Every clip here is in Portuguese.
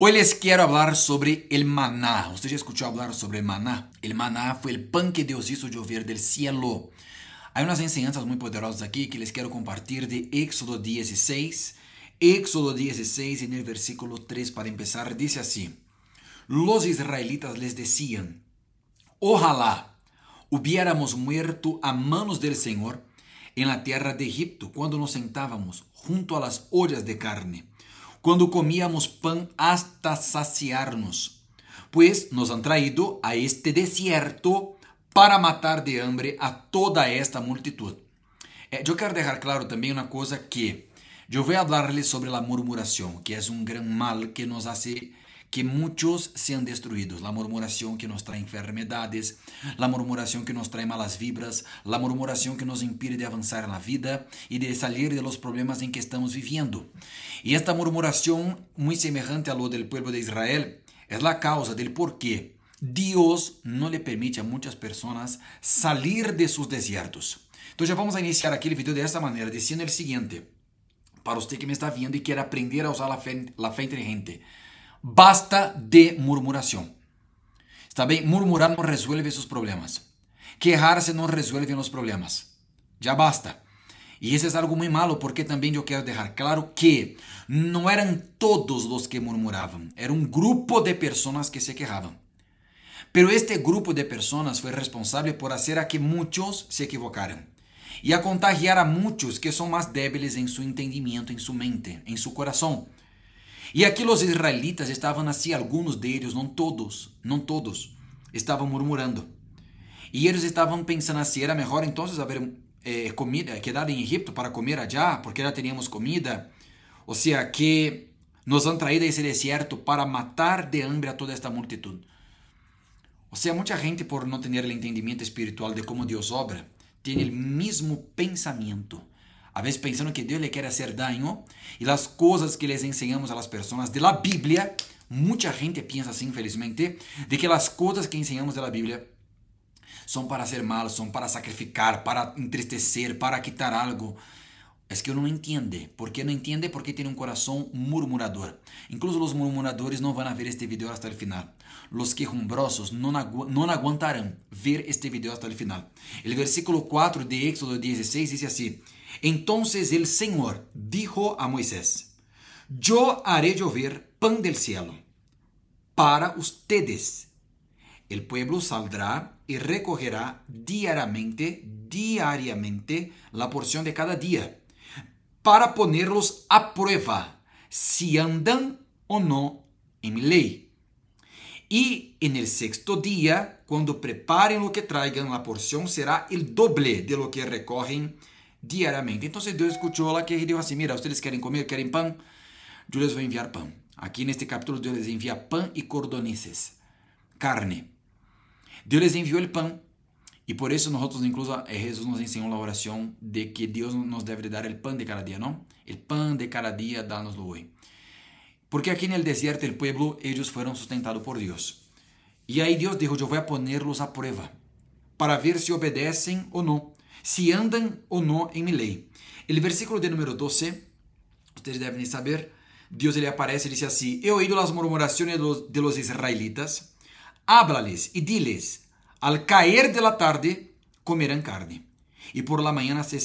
Hoy les quiero hablar sobre el maná. Usted ya escuchó hablar sobre el maná. El maná fue el pan que Dios hizo llover del cielo. Hay unas enseñanzas muy poderosas aquí que les quiero compartir de Éxodo 16. Éxodo 16 en el versículo 3 para empezar dice así. Los israelitas les decían, ojalá hubiéramos muerto a manos del Señor en la tierra de Egipto cuando nos sentábamos junto a las ollas de carne quando comíamos pan hasta saciarnos, pois nos han traído a este desierto para matar de hambre a toda esta multitud. Eu eh, quero deixar claro também uma coisa que eu vou falar sobre a murmuração, que é um gran mal que nos hace que muchos sean destruidos. La murmuración que nos trae enfermedades, la murmuración que nos trae malas vibras, la murmuración que nos impide avanzar en la vida y de salir de los problemas en que estamos viviendo. Y esta murmuración, muy semejante a lo del pueblo de Israel, es la causa del por qué Dios no le permite a muchas personas salir de sus desiertos. Entonces ya vamos a iniciar aquí el video de esta manera, diciendo el siguiente. Para usted que me está viendo y quiere aprender a usar la fe, la fe inteligente, Basta de murmuração Está bem? Murmurar não resolve seus problemas. Quejar-se não resolve os problemas. Já basta. E isso é algo muito malo, porque também eu quero deixar claro que não eram todos os que murmuravam, era um grupo de pessoas que se quejavam. Pero este grupo de pessoas foi responsável por fazer a que muitos se equivocaram e a contagiar a muitos que são mais débiles em seu entendimento, em sua mente, em seu coração. E aqui os israelitas estavam assim, alguns deles, não todos, não todos, estavam murmurando. E eles estavam pensando assim, era melhor então haver eh, comida, quedar em Egito para comer allá, porque já teríamos comida. Ou seja, que nos han traído a esse deserto para matar de hambre a toda esta multitud. Ou seja, muita gente, por não ter o entendimento espiritual de como Deus obra, tem o mesmo pensamento a vezes pensando que Deus lhe quer fazer daño e as coisas que les enseñamos a las pessoas de la Bíblia, muita gente piensa assim, infelizmente, de que as coisas que enseñamos de la Bíblia são para ser mal, são para sacrificar, para entristecer, para quitar algo. É que eu não entende. ¿Por que não entende? Porque tem um coração murmurador. Incluso os murmuradores não vão ver este vídeo até o final. Os quejumbrosos não agu no ver este vídeo até o final. O versículo 4 de Éxodo 16 diz assim. Entonces el Señor dijo a Moisés, yo haré llover pan del cielo para ustedes. El pueblo saldrá y recogerá diariamente, diariamente, la porción de cada día, para ponerlos a prueba si andan o no en ley. Y en el sexto día, cuando preparen lo que traigan, la porción será el doble de lo que recogen diariamente. Então, Deus escuchó lá que ele disse assim, mira, vocês querem comer, Querem pan, Eu les voy a enviar pan. Aqui neste capítulo Deus les envía pan e cordonices, carne. Deus les envió el pan E por isso, nosotros incluso eh, Jesús nos ensinou a oração de que Deus nos deve dar el pan de cada dia, ¿no? El pan de cada día, dánoslo hoy. Porque aqui no el o povo, pueblo foram fueron sustentados por Deus. E aí Deus dijo, Eu vou a ponerlos a prueba para ver se obedecem ou não se andam ou não em lei. O versículo de número 12, vocês devem saber, Deus ele aparece e diz assim: Eu ouvi as murmurações de los israelitas, háblales e diles: al cair de la tarde comerão carne, e por la mañana se,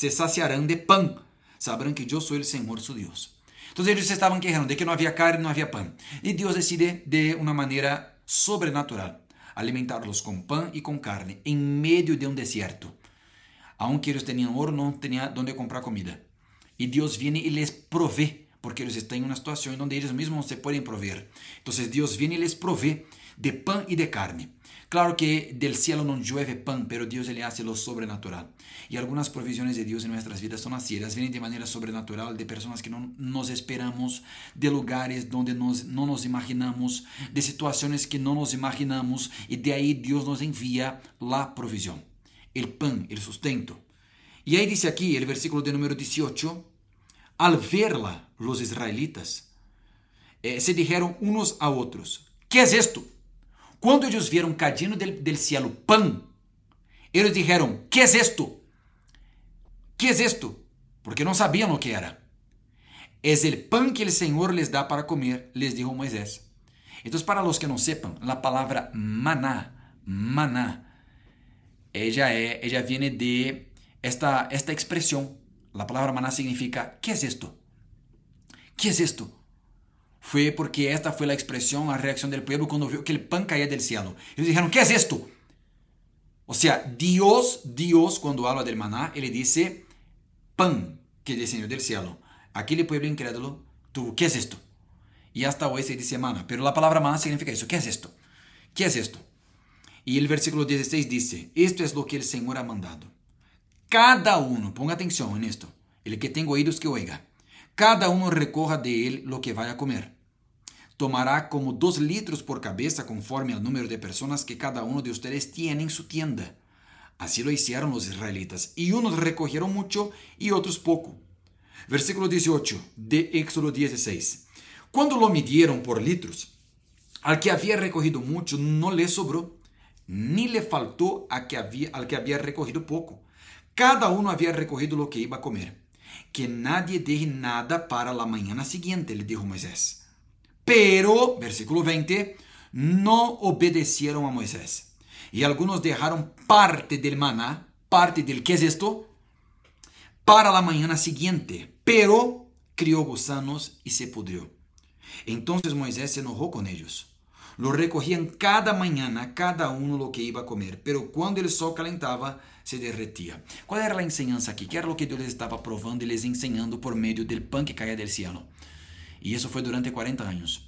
saciarão de pan, sabrán que Deus sou o Senhor seu Deus. Então eles estavam querendo de que não havia carne, não havia pão. E Deus decide de uma maneira sobrenatural alimentá-los com pão e com carne, em meio de um deserto, aunque eles tinham ouro não tinham, onde comprar comida. e Deus vem e les provê, porque eles estão em uma situação em donde eles mesmos se podem prover. Então Deus vem e les provê de pão e de carne. Claro que del cielo no llueve pan, pero Dios le hace lo sobrenatural. Y algunas provisiones de Dios en nuestras vidas son así, ellas vienen de manera sobrenatural de personas que no nos esperamos, de lugares donde no nos imaginamos, de situaciones que no nos imaginamos, y de ahí Dios nos envía la provisión, el pan, el sustento. Y ahí dice aquí el versículo de número 18, al verla los israelitas eh, se dijeron unos a otros, ¿qué es esto? Quando eles viram cadinho del, del cielo pan, eles disseram: Que es é isto? Que es é isto? Porque não sabiam o que era. É o pan que o Senhor lhes dá para comer, les disse Moisés. Então, para os que não sepam, a palavra maná, maná, ela é, ela vem de esta esta expressão. A palavra maná significa: Que es é isto? Que es isto? fue porque esta fue la expresión, la reacción del pueblo cuando vio que el pan caía del cielo. Ellos dijeron, ¿qué es esto? O sea, Dios, Dios cuando habla del maná, él dice pan que descendió del cielo. Aquel pueblo incrédulo tuvo, ¿qué es esto? Y hasta hoy se dice maná, pero la palabra maná significa eso, ¿qué es esto? ¿Qué es esto? Y el versículo 16 dice, esto es lo que el Señor ha mandado. Cada uno, ponga atención en esto, el que tenga oídos que oiga cada uno recoja de él lo que vaya a comer. Tomará como dos litros por cabeza conforme al número de personas que cada uno de ustedes tiene en su tienda. Así lo hicieron los israelitas, y unos recogieron mucho y otros poco. Versículo 18 de Éxodo 16. Cuando lo midieron por litros, al que había recogido mucho no le sobró, ni le faltó a que había, al que había recogido poco. Cada uno había recogido lo que iba a comer. que nadie deje nada para la mañana siguiente, le dijo Moisés. Pero, versículo 20, no obedecieron a Moisés. Y algunos dejaron parte del maná, parte del, ¿qué es esto? Para la mañana siguiente, pero crió gusanos y se pudrió. Entonces Moisés se enojó con ellos Lo recorrían cada mañana, cada uno lo que iba a comer, pero cuando el sol calentaba, se derretía. ¿Cuál era la enseñanza aquí? ¿Qué era lo que Dios les estaba probando y les enseñando por medio del pan que caía del cielo? Y eso fue durante 40 años.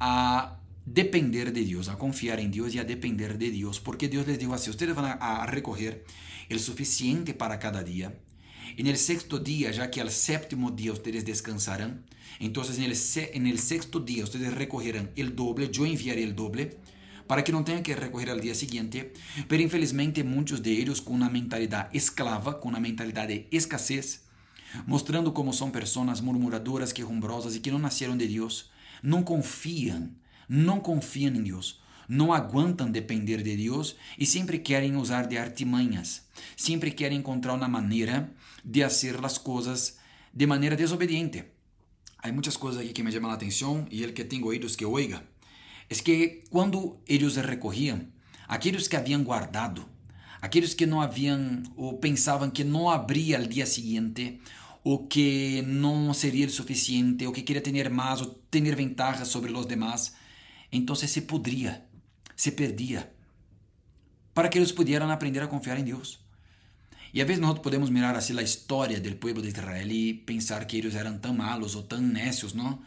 A depender de Dios, a confiar en Dios y a depender de Dios, porque Dios les dijo así, ustedes van a, a recoger el suficiente para cada día En el sexto día, ya que al é séptimo día ustedes descansarán, entonces en el, en el sexto día ustedes recogerán el doble, yo enviaré el doble, para que no tengan que recoger al día siguiente. Pero infelizmente muchos de ellos con una mentalidad esclava, con una mentalidad de escasez, mostrando como são pessoas murmuradoras, quejumbrosas e que não nasceram de Deus, não confiam, não confiam em Deus, não aguentam depender de Deus e sempre querem usar de artimanhas, sempre querem encontrar uma maneira de fazer as coisas de maneira desobediente. Há muitas coisas aqui que me chamam a atenção e el que tem oídos que oiga. é que quando eles recorriam, aqueles que habían guardado, aqueles que não haviam ou pensavam que não abriria al dia seguinte, ou que não seria suficiente, ou que queria ter mais ou ter ventajas sobre os demás, então se podia, se perdia, para que eles pudessem aprender a confiar em Deus e às vezes nós podemos mirar assim a história do povo de Israel e pensar que eles eram tão malos ou tão necios, não?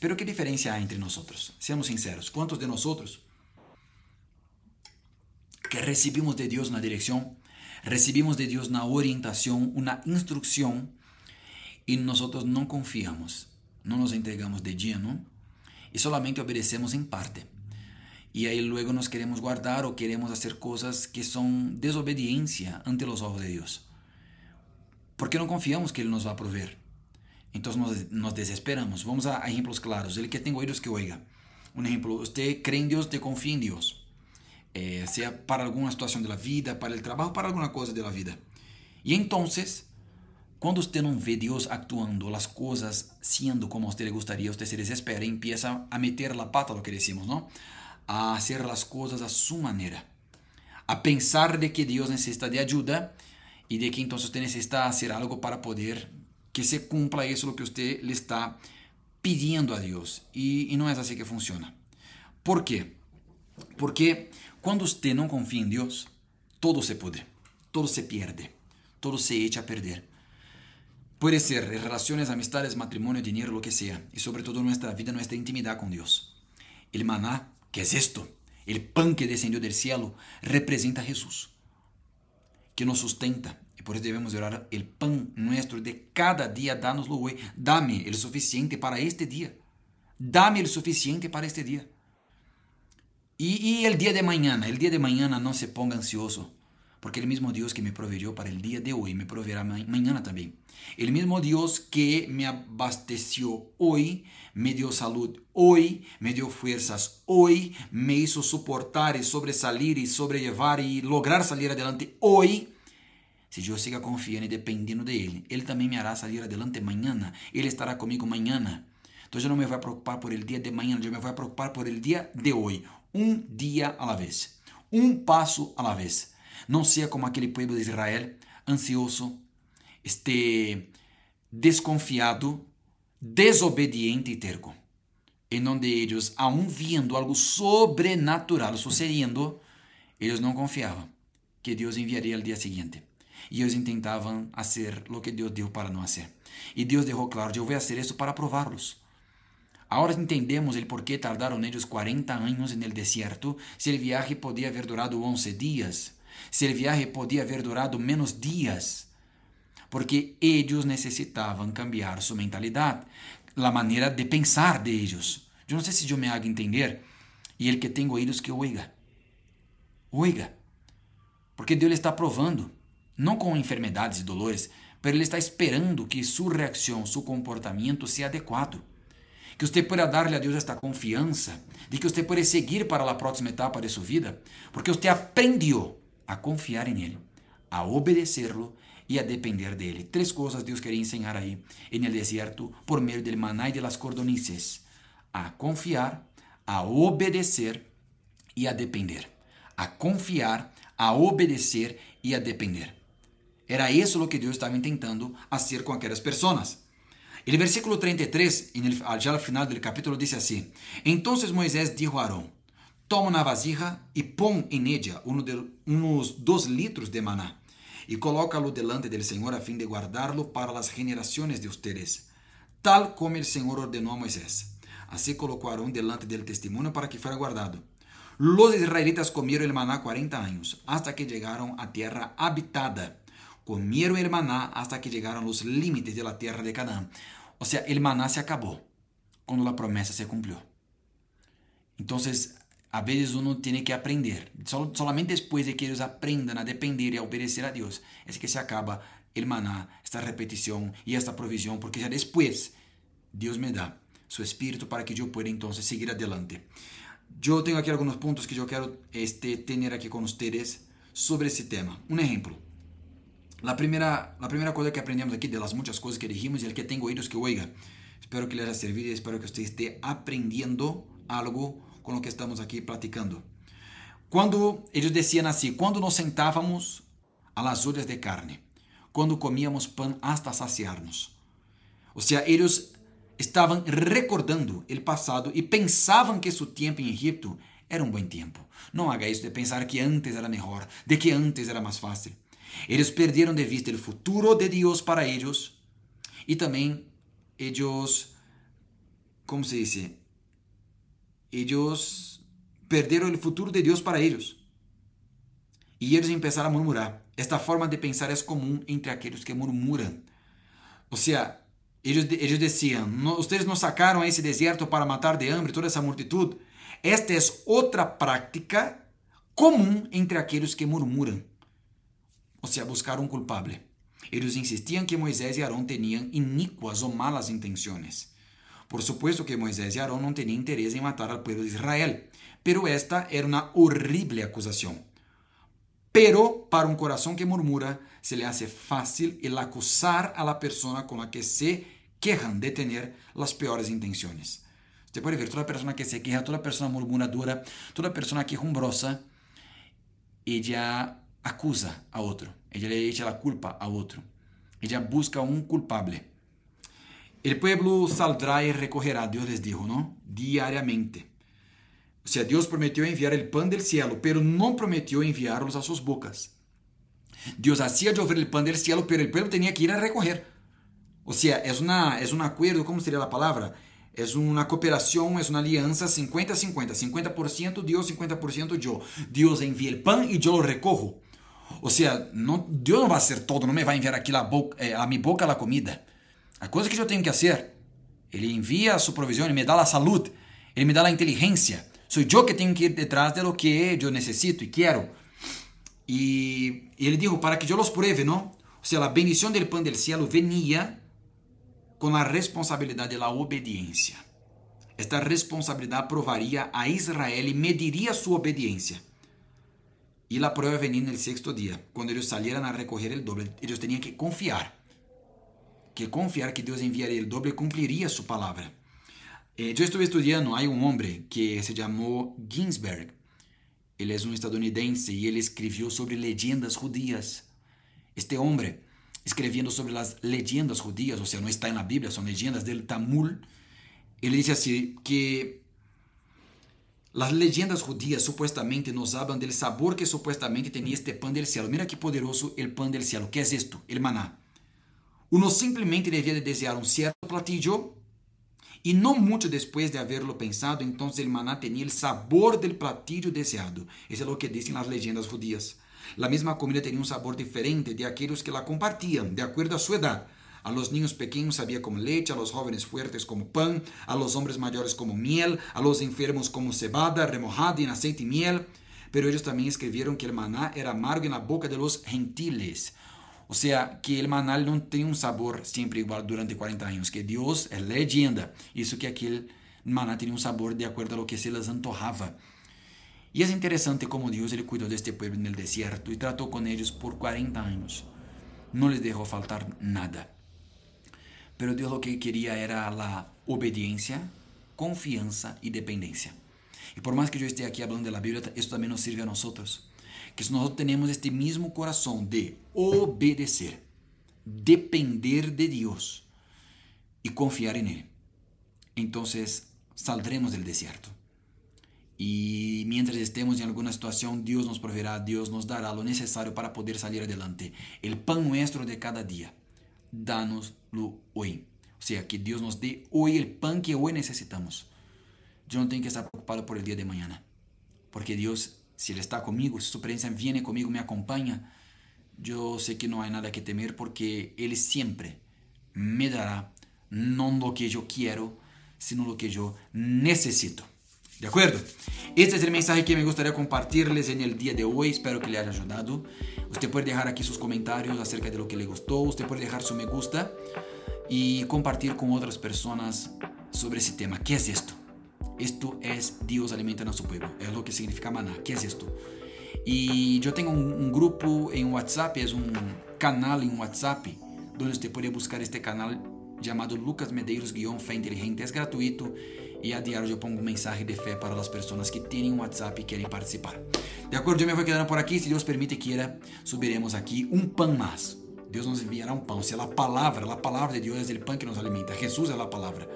Pero que diferencia há entre nós? Seamos sinceros, Quantos de nós que recebemos de Deus uma direção, recebemos de Deus una orientação, uma instrução, e nós não confiamos, não nos entregamos de dia, não? E solamente obedecemos em parte? y ahí luego nos queremos guardar o queremos hacer cosas que son desobediencia ante los ojos de Dios. Porque no confiamos que Él nos va a proveer. Entonces nos, desesperamos. Vamos a, ejemplos claros. El que tengo oídos que oiga. Un ejemplo, usted cree en Dios, te confía en Dios. Eh, sea para alguna situación de la vida, para el trabajo, para alguna cosa de la vida. Y entonces, cuando usted no ve Dios actuando, las cosas siendo como a usted le gustaría, usted se desespera y empieza a meter la pata, lo que decimos, ¿no? a hacer las cosas a su manera, a pensar de que Dios necesita de ayuda y de que entonces usted necesita hacer algo para poder que se cumpla eso lo que usted le está pidiendo a Dios. Y, no es así que funciona. ¿Por qué? Porque cuando usted no confía en Dios, todo se pudre, todo se pierde, todo se echa a perder. Puede ser relaciones, amistades, matrimonio, dinero, lo que sea. Y sobre todo nuestra vida, nuestra intimidad con Dios. El maná ¿Qué es esto? El pan que descendió del cielo representa a Jesús, que nos sustenta. Y por eso debemos orar, el pan nuestro de cada día, danoslo hoy. Dame el suficiente para este día. Dame el suficiente para este día. Y, y el día de mañana, el día de mañana no se ponga ansioso porque el mismo Dios que me proveyó para el día de hoy me proveerá mañana también. El mismo Dios que me abasteció hoy, me dio salud hoy, me dio fuerzas hoy, me hizo soportar y sobresalir y sobrellevar y lograr salir adelante hoy. si yo siga confiando y dependiendo de Él, Él también me hará salir adelante mañana. Él estará conmigo mañana. Entonces yo no me a preocupar por el día de mañana, yo me voy a preocupar por el día de hoy. Un día a la vez. Un paso a la vez. Não seja como aquele povo de Israel, ansioso, este desconfiado, desobediente e terco. Em onde eles, aun vindo algo sobrenatural sucedendo, eles não confiavam que Deus enviaria o dia seguinte. E eles tentavam fazer o que Deus deu para não fazer. E Deus deixou claro: eu vou fazer isso para prová-los. Agora entendemos o porquê tardaram eles 40 anos no deserto, se o viagem podia haver durado 11 dias. Se o viaje podia haver durado menos dias, porque eles necessitavam cambiar sua mentalidade, a maneira de pensar deles. Eu não sei se eu me hago entender, e ele que tem ouídos que oiga. Oiga. Porque Deus está provando, não com enfermidades e dolores, mas Ele está esperando que sua reação, seu comportamento seja adequado. Que você possa dar-lhe a Deus esta confiança de que você possa seguir para a próxima etapa de sua vida, porque você aprendeu a confiar em Ele, a obedecê-lo e a depender dele. Três coisas Deus queria ensinar aí em El deserto por meio del maná e de las cordonices: a confiar, a obedecer e a depender. A confiar, a obedecer e a depender. Era isso o que Deus estava tentando fazer com aquelas pessoas. E versículo 33, já no final do capítulo, disse assim: Então Moisés disse a Arão: toma na vasija e põe em ella um uns dois litros de maná e coloca-lo delante do Senhor a fim de guardá-lo para as gerações de ustedes, tal como o Senhor ordenou a Moisés. Assim colocou delante dele testemunho para que fuera guardado. Los israelitas comieron el maná 40 años, hasta que llegaron a tierra habitada. Comieron el maná hasta que llegaron los límites de la tierra de Canaán. O sea, el maná se acabó quando a promessa se cumpriu. Então, a veces uno tiene que aprender. solamente después de que ellos aprendan a depender y a obedecer a Dios es que se acaba el esta repetición y esta provisión, porque ya después Dios me da su espíritu para que yo pueda entonces seguir adelante. Yo tengo aquí algunos puntos que yo quiero este, tener aquí con ustedes sobre este tema. Un ejemplo. La primera, la primera cosa que aprendemos aquí de las muchas cosas que dijimos y el que tengo oídos que oiga. Espero que les haya servido y espero que usted esté aprendiendo algo com o que estamos aqui praticando. Quando eles diziam assim, quando nos sentávamos a las olhas de carne, quando comíamos pão hasta saciarmos. Ou seja, eles estavam recordando o passado e pensavam que seu tempo em Egipto era um bom tempo. Não haga isso de pensar que antes era melhor, de que antes era mais fácil. Eles perderam de vista o futuro de Deus para eles e também eles, como se diz, ellos perderam o futuro de Deus para eles. E eles começaram a murmurar. Esta forma de pensar é comum entre aqueles que murmuram. Ou seja, eles eles decían, no, ustedes nos sacaram a ese deserto para matar de hambre toda essa multitud. Esta é outra prática comum entre aqueles que murmuram, ou seja, buscaram um culpável. Eles insistiam que Moisés e Arão tinham iníquas ou malas intenções. Por supuesto que Moisés y Aarón no tenían interés en matar al pueblo de Israel, pero esta era una horrible acusación. Pero para un corazón que murmura, se le hace fácil el acusar a la persona con la que se quejan de tener las peores intenciones. Usted puede ver toda persona que se queja, toda persona murmuradora, toda persona quejumbrosa, ella acusa a otro, ella le echa la culpa a otro, ella busca un culpable. El pueblo saldrá y recogerá, Dios les dijo, ¿no? Diariamente. O sea, Dios prometió enviar el pan del cielo, pero no prometió enviarlos a sus bocas. Dios hacía llover el pan del cielo, pero el pueblo tenía que ir a recoger. O sea, es, una, es un acuerdo, ¿cómo sería la palabra? Es una cooperación, es una alianza 50-50. 50%, -50. 50 Dios, 50% yo. Dios envía el pan y yo lo recojo. O sea, no, Dios no va a ser todo, no me va a enviar aquí la boca, eh, a mi boca la comida. A coisa que eu tenho que fazer, ele envia a sua provisão, ele me dá a saúde, ele me dá a inteligência. Sou eu que tenho que ir detrás de lo que eu necessito e quero. E, ele disse para que eu os pruebe, não? Ou seja, a bendição del pan do Céu venia com a responsabilidade da obediência. Esta responsabilidade provaria a Israel e mediria sua obediência. E a prova venia no sexto dia, quando eles salieram a recorrer el doble, eles tinham que confiar que confiar que Deus enviaria el doble cumpriria su sua palavra. É, eu estou estudando, há um homem que se chamou Ginsberg. Ele é um estadunidense e ele escreveu sobre leyendas judias. Este homem escrevendo sobre as leyendas judias, ou seja, não está en la são legendas leyendas del Tamul, Ele diz assim que as legendas judias supostamente nos hablam do sabor que supostamente tinha este pan del cielo. Mira que poderoso el pan del cielo. O que é isto? esto? El maná. Uno simplemente devia desear um certo platillo e não muito depois de haberlo pensado, então o maná tinha o sabor del platillo deseado. Eso es é lo que dizem as leyendas judias. A mesma comida tinha um sabor diferente de aqueles que la compartían, de acordo a sua edad. A los niños pequeños sabía como leche, a los jóvenes fuertes como pan, a los hombres mayores como miel, a los enfermos como cebada, remojada en aceite y miel. Pero ellos también escribieron que el maná era amargo en la boca de los gentiles. O seja que o maná não tem um sabor sempre igual durante 40 anos, que Deus é legenda Isso que aquele maná tinha um sabor de acordo a lo que se les antojava. E é interessante como Deus ele cuidou deste povo no deserto e tratou com eles por 40 anos. Não les deixou faltar nada. Mas Deus o que queria era a obediência, confiança e dependência. E por mais que eu esteja aqui falando da Bíblia, isso também nos serve a nós que si nosotros tenemos este mismo corazón de obedecer, depender de Dios y confiar en Él, entonces saldremos del desierto. Y mientras estemos en alguna situación, Dios nos proveerá, Dios nos dará lo necesario para poder salir adelante. El pan nuestro de cada día, danoslo hoy. O sea, que Dios nos dé hoy el pan que hoy necesitamos. Yo no tengo que estar preocupado por el día de mañana, porque Dios si Él está conmigo, si su presencia viene conmigo, me acompaña, yo sé que no hay nada que temer porque Él siempre me dará no lo que yo quiero, sino lo que yo necesito. ¿De acuerdo? Este es el mensaje que me gustaría compartirles en el día de hoy. Espero que le haya ayudado. Usted puede dejar aquí sus comentarios acerca de lo que le gustó. Usted puede dejar su me gusta y compartir con otras personas sobre ese tema. ¿Qué es esto? Esto es Dios alimentando a su pueblo. Es lo que significa maná. ¿Qué es esto? Y yo tengo un, un grupo en WhatsApp, es un canal en WhatsApp, donde usted puede buscar este canal llamado Lucas Medeiros Guión Fe Inteligente. Es gratuito y a diario yo pongo un mensaje de fe para las personas que tienen WhatsApp y quieren participar. De acuerdo, yo me voy quedando por aquí. Si Dios permite y quiera, subiremos aquí un pan más. Deus nos enviará um pão. Se a palavra, a palavra de Deus é o pão que nos alimenta. Jesus é a palavra.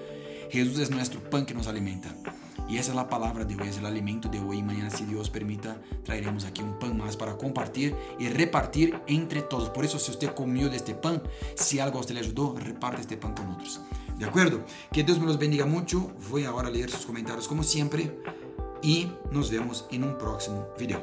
Jesús es nuestro pan que nos alimenta. Y esa es la palabra de hoy, es el alimento de hoy. Y mañana, si Dios permita, traeremos aquí un pan más para compartir y repartir entre todos. Por eso, si usted comió de este pan, si algo a usted le ayudó, reparte este pan con otros. ¿De acuerdo? Que Dios me los bendiga mucho. Voy ahora a leer sus comentarios como siempre. Y nos vemos en un próximo video.